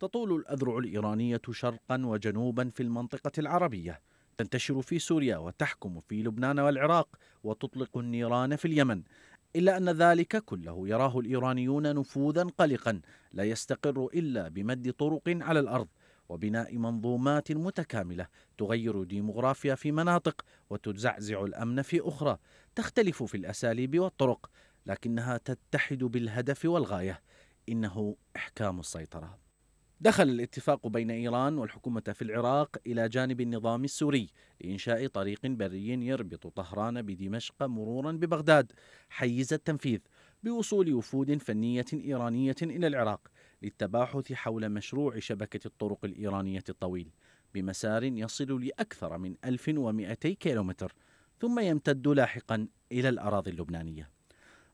تطول الأذرع الإيرانية شرقا وجنوبا في المنطقة العربية تنتشر في سوريا وتحكم في لبنان والعراق وتطلق النيران في اليمن إلا أن ذلك كله يراه الإيرانيون نفوذا قلقا لا يستقر إلا بمد طرق على الأرض وبناء منظومات متكاملة تغير ديموغرافيا في مناطق وتزعزع الأمن في أخرى تختلف في الأساليب والطرق لكنها تتحد بالهدف والغاية إنه إحكام السيطرة دخل الاتفاق بين ايران والحكومه في العراق الى جانب النظام السوري لانشاء طريق بري يربط طهران بدمشق مرورا ببغداد حيز التنفيذ بوصول وفود فنيه ايرانيه الى العراق للتباحث حول مشروع شبكه الطرق الايرانيه الطويل بمسار يصل لاكثر من 1200 كيلومتر ثم يمتد لاحقا الى الاراضي اللبنانيه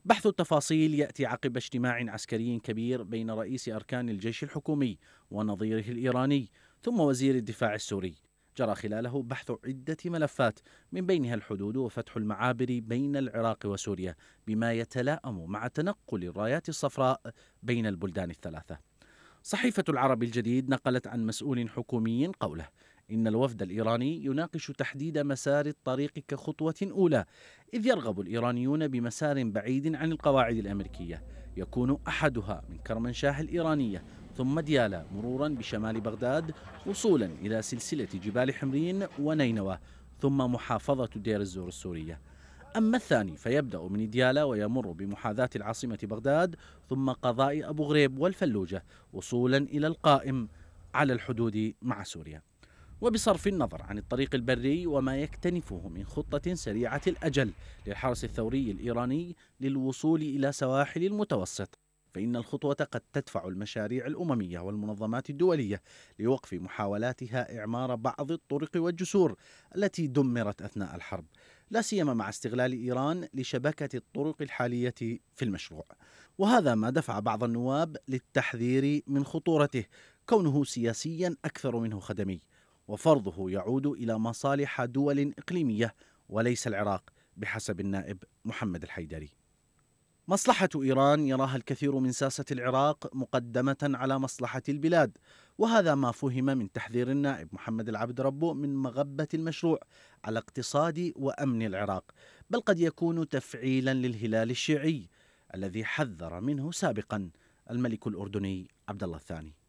بحث التفاصيل ياتي عقب اجتماع عسكري كبير بين رئيس اركان الجيش الحكومي ونظيره الايراني ثم وزير الدفاع السوري جرى خلاله بحث عدة ملفات من بينها الحدود وفتح المعابر بين العراق وسوريا بما يتلائم مع تنقل الرايات الصفراء بين البلدان الثلاثة صحيفة العرب الجديد نقلت عن مسؤول حكومي قوله إن الوفد الإيراني يناقش تحديد مسار الطريق كخطوة أولى إذ يرغب الإيرانيون بمسار بعيد عن القواعد الأمريكية يكون أحدها من كرمنشاه الإيرانية ثم ديالا مرورا بشمال بغداد وصولا إلى سلسلة جبال حمرين ونينوى ثم محافظة دير الزور السورية أما الثاني فيبدأ من ديالا ويمر بمحاذاة العاصمة بغداد ثم قضاء أبو غريب والفلوجة وصولا إلى القائم على الحدود مع سوريا وبصرف النظر عن الطريق البري وما يكتنفه من خطة سريعة الأجل للحرس الثوري الإيراني للوصول إلى سواحل المتوسط فإن الخطوة قد تدفع المشاريع الأممية والمنظمات الدولية لوقف محاولاتها إعمار بعض الطرق والجسور التي دمرت أثناء الحرب لا سيما مع استغلال إيران لشبكة الطرق الحالية في المشروع وهذا ما دفع بعض النواب للتحذير من خطورته كونه سياسيا أكثر منه خدمي وفرضه يعود إلى مصالح دول إقليمية وليس العراق بحسب النائب محمد الحيدري مصلحة إيران يراها الكثير من ساسة العراق مقدمة على مصلحة البلاد وهذا ما فهم من تحذير النائب محمد العبد ربو من مغبة المشروع على اقتصاد وأمن العراق بل قد يكون تفعيلا للهلال الشيعي الذي حذر منه سابقا الملك الأردني عبد الله الثاني